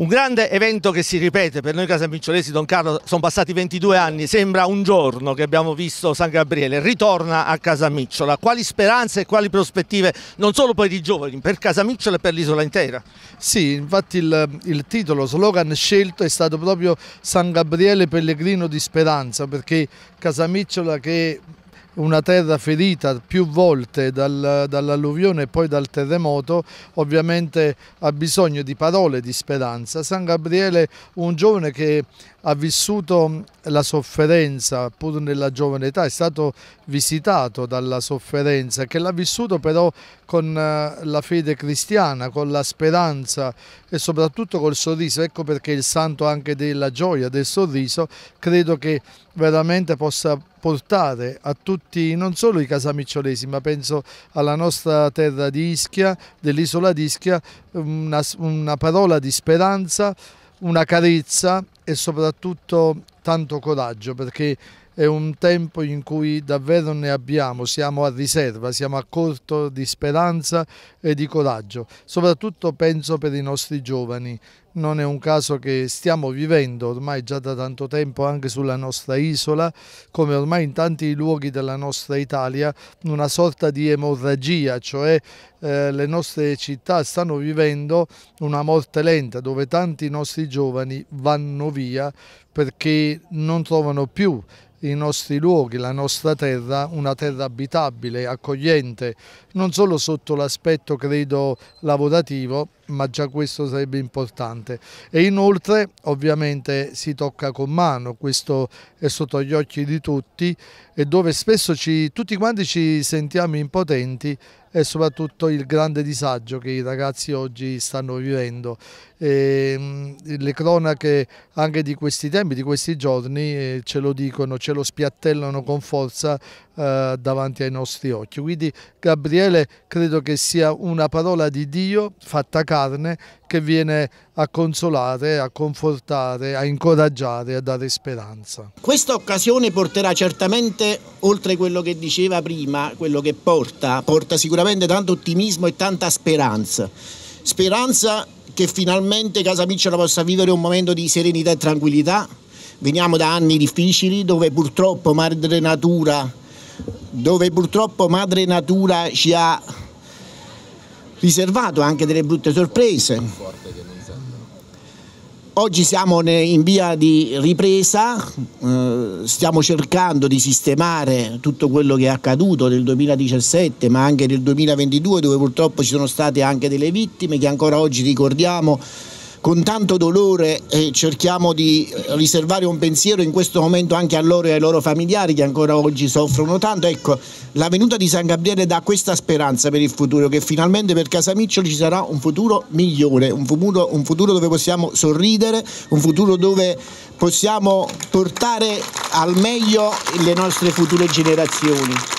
Un grande evento che si ripete per noi casampicciolesi, Don Carlo, sono passati 22 anni, sembra un giorno che abbiamo visto San Gabriele, ritorna a Casamicciola. Quali speranze e quali prospettive, non solo per i giovani, per Casamicciola e per l'isola intera? Sì, infatti il, il titolo, slogan scelto è stato proprio San Gabriele Pellegrino di Speranza, perché Casamicciola che una terra ferita più volte dal, dall'alluvione e poi dal terremoto, ovviamente ha bisogno di parole di speranza. San Gabriele, un giovane che ha vissuto la sofferenza pur nella giovane età, è stato visitato dalla sofferenza, che l'ha vissuto però con eh, la fede cristiana, con la speranza e soprattutto col sorriso. Ecco perché il santo anche della gioia, del sorriso, credo che veramente possa portare a tutti, non solo i casamicciolesi, ma penso alla nostra terra di Ischia, dell'isola di Ischia, una, una parola di speranza, una carezza e soprattutto tanto coraggio perché è un tempo in cui davvero ne abbiamo, siamo a riserva, siamo a corto di speranza e di coraggio, soprattutto penso per i nostri giovani. Non è un caso che stiamo vivendo ormai già da tanto tempo anche sulla nostra isola, come ormai in tanti luoghi della nostra Italia, una sorta di emorragia, cioè eh, le nostre città stanno vivendo una morte lenta dove tanti nostri giovani vanno via perché non trovano più i nostri luoghi, la nostra terra, una terra abitabile, accogliente, non solo sotto l'aspetto credo lavorativo ma già questo sarebbe importante. E inoltre ovviamente si tocca con mano, questo è sotto gli occhi di tutti e dove spesso ci, tutti quanti ci sentiamo impotenti e soprattutto il grande disagio che i ragazzi oggi stanno vivendo. E, ehm, le cronache anche di questi tempi, di questi giorni eh, ce lo dicono, ce lo spiattellano con forza eh, davanti ai nostri occhi. Quindi Gabriele credo che sia una parola di Dio fatta cara carne che viene a consolare, a confortare, a incoraggiare, a dare speranza. Questa occasione porterà certamente, oltre quello che diceva prima, quello che porta, porta sicuramente tanto ottimismo e tanta speranza. Speranza che finalmente Casa Casamicciola possa vivere un momento di serenità e tranquillità. Veniamo da anni difficili dove purtroppo madre natura, dove purtroppo madre natura ci ha riservato anche delle brutte sorprese. Oggi siamo in via di ripresa, eh, stiamo cercando di sistemare tutto quello che è accaduto nel 2017 ma anche nel 2022 dove purtroppo ci sono state anche delle vittime che ancora oggi ricordiamo con tanto dolore e cerchiamo di riservare un pensiero in questo momento anche a loro e ai loro familiari che ancora oggi soffrono tanto. Ecco, la venuta di San Gabriele dà questa speranza per il futuro, che finalmente per Casamiccioli ci sarà un futuro migliore, un futuro, un futuro dove possiamo sorridere, un futuro dove possiamo portare al meglio le nostre future generazioni.